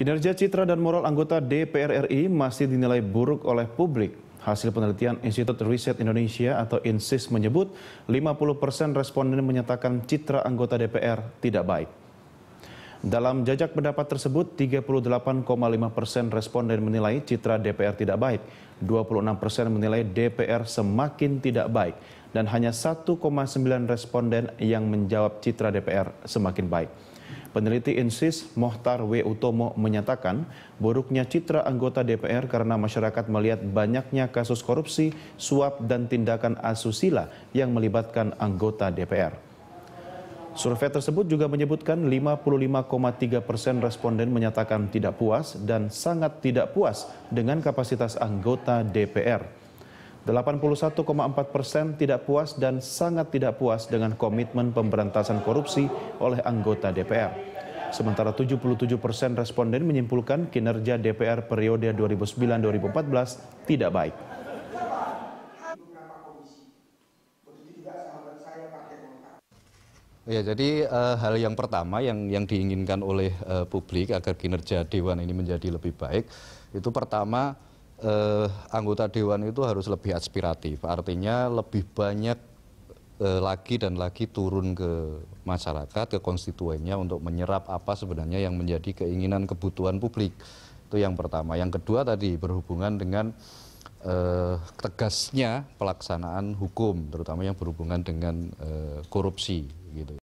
Kinerja citra dan moral anggota DPR RI masih dinilai buruk oleh publik. Hasil penelitian Institut Riset Indonesia atau INSIS menyebut 50% responden menyatakan citra anggota DPR tidak baik. Dalam jajak pendapat tersebut, 38,5 persen responden menilai citra DPR tidak baik, 26 persen menilai DPR semakin tidak baik, dan hanya 1,9 responden yang menjawab citra DPR semakin baik. Peneliti INSIS Mohtar W. Utomo menyatakan buruknya citra anggota DPR karena masyarakat melihat banyaknya kasus korupsi, suap, dan tindakan asusila yang melibatkan anggota DPR. Survei tersebut juga menyebutkan 55,3 persen responden menyatakan tidak puas dan sangat tidak puas dengan kapasitas anggota DPR. 81,4 persen tidak puas dan sangat tidak puas dengan komitmen pemberantasan korupsi oleh anggota DPR. Sementara 77 persen responden menyimpulkan kinerja DPR periode 2009-2014 tidak baik. Ya, jadi uh, hal yang pertama yang yang diinginkan oleh uh, publik agar kinerja dewan ini menjadi lebih baik itu pertama eh, anggota dewan itu harus lebih aspiratif, artinya lebih banyak eh, lagi dan lagi turun ke masyarakat, ke konstituennya untuk menyerap apa sebenarnya yang menjadi keinginan kebutuhan publik. Itu yang pertama. Yang kedua tadi berhubungan dengan eh, tegasnya pelaksanaan hukum, terutama yang berhubungan dengan eh, korupsi gitu.